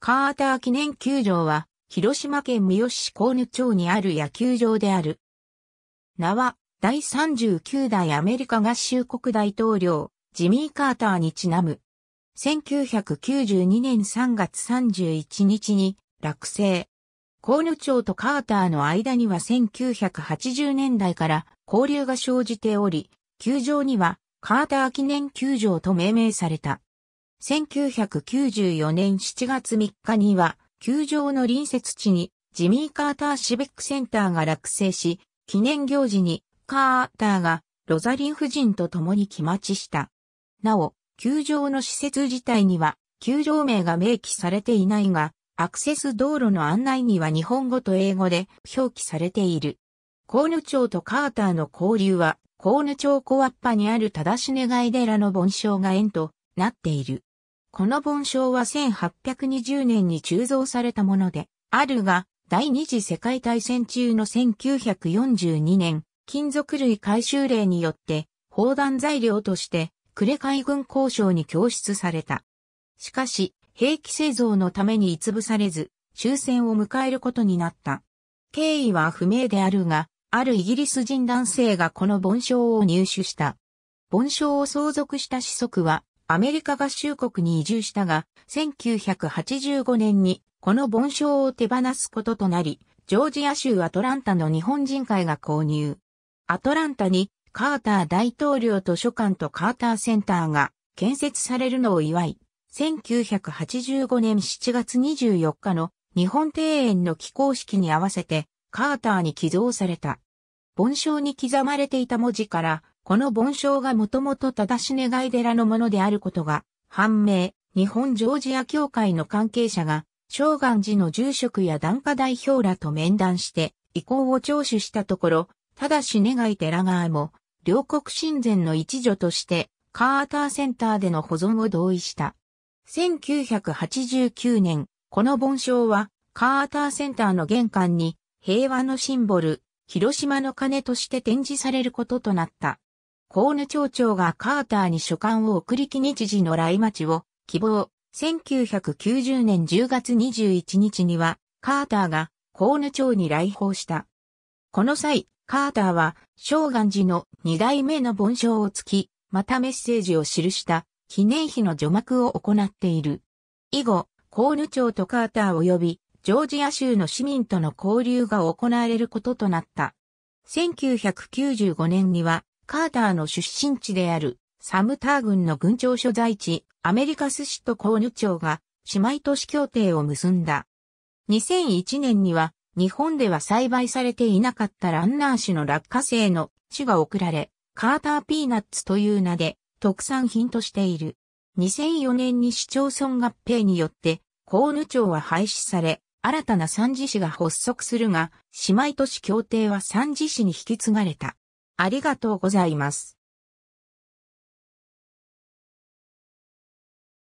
カーター記念球場は、広島県三好市河野町にある野球場である。名は、第39代アメリカ合衆国大統領、ジミー・カーターにちなむ。1992年3月31日に落成。河野町とカーターの間には1980年代から交流が生じており、球場にはカーター記念球場と命名された。1994年7月3日には、球場の隣接地にジミー・カーター・シビック・センターが落成し、記念行事にカーターがロザリン夫人と共に来待ちした。なお、球場の施設自体には、球場名が明記されていないが、アクセス道路の案内には日本語と英語で表記されている。コーヌ町とカーターの交流は、コーヌ町コアッパにある正し願い寺の盆栽が縁となっている。この盆章は1820年に鋳造されたもので、あるが、第二次世界大戦中の1942年、金属類回収令によって、砲弾材料として、呉海軍交渉に供出された。しかし、兵器製造のためにぶされず、終戦を迎えることになった。経緯は不明であるが、あるイギリス人男性がこの盆章を入手した。盆章を相続した子息は、アメリカ合衆国に移住したが、1985年にこの盆章を手放すこととなり、ジョージア州アトランタの日本人会が購入。アトランタにカーター大統領図書館とカーターセンターが建設されるのを祝い、1985年7月24日の日本庭園の起工式に合わせてカーターに寄贈された。盆章に刻まれていた文字からこの盆章がもともと正し願い寺のものであることが判明、日本ジョージア協会の関係者が、正願寺の住職や檀家代表らと面談して、意向を聴取したところ、ただし願い寺側も、両国親善の一助として、カーターセンターでの保存を同意した。1989年、この盆章は、カーターセンターの玄関に、平和のシンボル、広島の鐘として展示されることとなった。コーヌ町長がカーターに書簡を送り木日時の来町を希望。1990年10月21日には、カーターがコーヌ町に来訪した。この際、カーターは、昭願寺の2代目の盆章をつき、またメッセージを記した記念碑の除幕を行っている。以後、コーヌ町とカーター及び、ジョージア州の市民との交流が行われることとなった。1995年には、カーターの出身地である、サムター郡の郡庁所在地、アメリカス市とコーヌ町が姉妹都市協定を結んだ。2001年には、日本では栽培されていなかったランナー種の落花生の種が送られ、カーターピーナッツという名で特産品としている。2004年に市町村合併によって、コーヌ町は廃止され、新たな三次市が発足するが、姉妹都市協定は三次市に引き継がれた。ありがとうございます。